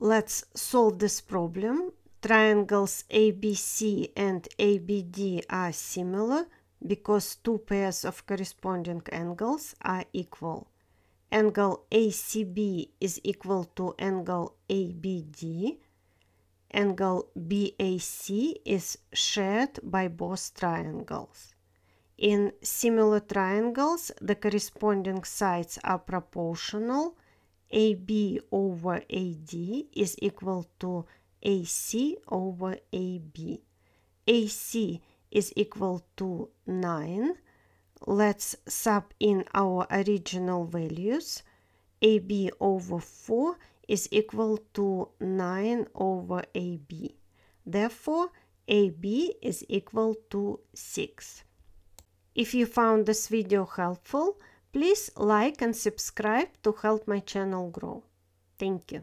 Let's solve this problem. Triangles ABC and ABD are similar because two pairs of corresponding angles are equal. Angle ACB is equal to angle ABD. Angle BAC is shared by both triangles. In similar triangles, the corresponding sides are proportional AB over AD is equal to AC over AB. AC is equal to 9. Let's sub in our original values. AB over 4 is equal to 9 over AB. Therefore, AB is equal to 6. If you found this video helpful, Please like and subscribe to help my channel grow. Thank you.